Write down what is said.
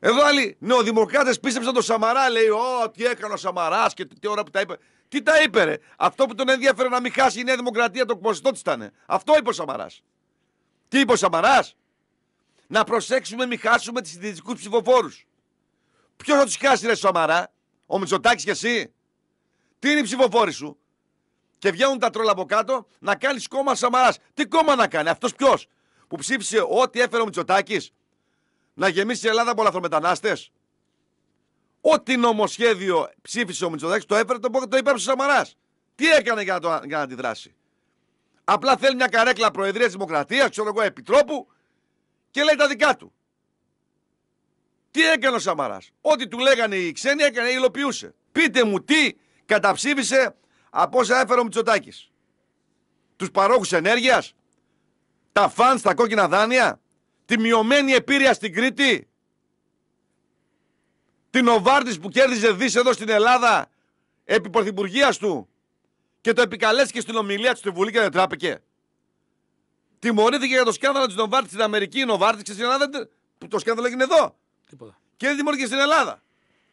Εδώ άλλοι νεοδημοκράτες πίστεψαν τον Σαμαρά, λέει: Ω, τι έκανε ο Σαμαράς και τι ώρα που τα είπε. Τι τα είπε, ρε. Αυτό που τον ενδιαφέρε να μην χάσει η Νέα Δημοκρατία, το ποσοστό τη ήταν. Αυτό είπε ο Σαμαράς. Τι είπε ο Σαμαράς. Να προσέξουμε, μην χάσουμε τις συντηρητικούς ψηφοφόρους. Ποιος θα τους χάσει, ρε Σαμαρά. Ο Μητσοτάκης και εσύ. Τι είναι οι ψηφοφόροι σου. Και βγαίνουν τα τρόλα από κάτω να κάνεις κόμμα Σαμαράς. Τι κόμμα να κάνει, αυτός ποιος. Που ψήφισε ό,τι έφερε ο Μητσοτάκης να γεμίσει η Ελλάδα από λαθρομετανάστες. Ό,τι νομοσχέδιο ψήφισε ο Μητσοδάκη το έφερε, το, το υπέψε ο Σαμαράς. Τι έκανε για να, το, για να αντιδράσει. Απλά θέλει μια καρέκλα Προεδρίας Δημοκρατίας, ξέρω εγώ, Επιτρόπου και λέει τα δικά του. Τι έκανε ο Σαμαράς. Ό,τι του λέγανε οι ξένοι έκανε, υλοποιούσε. Πείτε μου τι καταψήφισε από όσα έφερε ο Μητσοτάκης. Τους παρόχους ενέργειας, τα φαν στα κόκκινα δάνεια, τη μειωμένη επίρρεια στην Κρήτη, την Οβάρδης που κέρδιζε δις εδώ στην Ελλάδα επί πρωθυπουργίας του και το επικαλέστηκε στην ομιλία του στη Βουλή και δεν τράπηκε. Τιμωρήθηκε για το σκάνδαλο της Νοβάρτη στην Αμερική, η Νοβάρτη και στην Ελλάδα. Το σκάνδαλο έγινε εδώ. Τίποτα. Και δεν τιμωρήθηκε στην Ελλάδα.